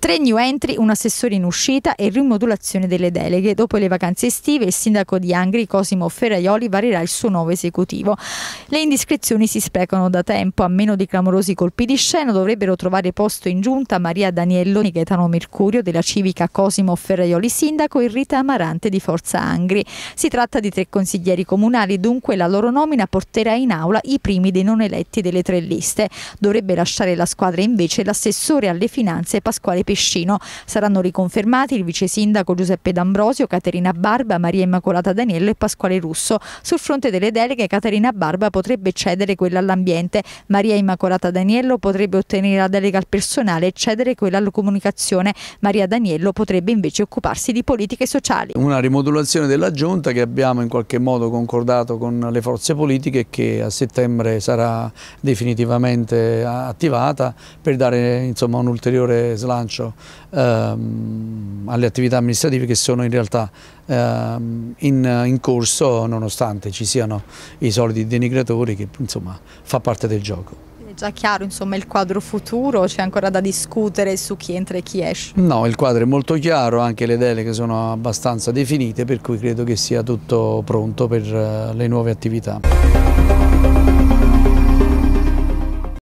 Tre new entry, un assessore in uscita e rimodulazione delle deleghe. Dopo le vacanze estive il sindaco di Angri, Cosimo Ferraioli, varierà il suo nuovo esecutivo. Le indiscrezioni si sprecano da tempo, a meno di clamorosi colpi di scena dovrebbero trovare posto in giunta Maria Danielloni, Gaetano Mercurio della civica Cosimo Ferraioli sindaco e Rita Amarante di Forza Angri. Si tratta di tre consiglieri comunali, dunque la loro nomina porterà in aula i primi dei non eletti delle tre liste. Dovrebbe lasciare la squadra invece l'assessore alle finanze Pasquale Pescino. Saranno riconfermati il vice sindaco Giuseppe D'Ambrosio, Caterina Barba, Maria Immacolata Daniello e Pasquale Russo. Sul fronte delle deleghe Caterina Barba potrebbe cedere quella all'ambiente, Maria Immacolata Daniello potrebbe ottenere la delega al personale e cedere quella alla comunicazione, Maria Daniello potrebbe invece occuparsi di politiche sociali. Una rimodulazione della giunta che abbiamo in qualche modo concordato con le forze politiche che a settembre sarà definitivamente attivata per dare insomma, un ulteriore slancio approccio ehm, alle attività amministrative che sono in realtà ehm, in, in, corso nonostante ci siano i soliti denigratori che insomma fa parte del gioco. È già chiaro insomma, il quadro futuro, c'è ancora da discutere su chi entra e chi esce? No, il quadro è molto chiaro, anche le deleghe sono abbastanza definite per cui credo che sia tutto pronto per eh, le nuove attività.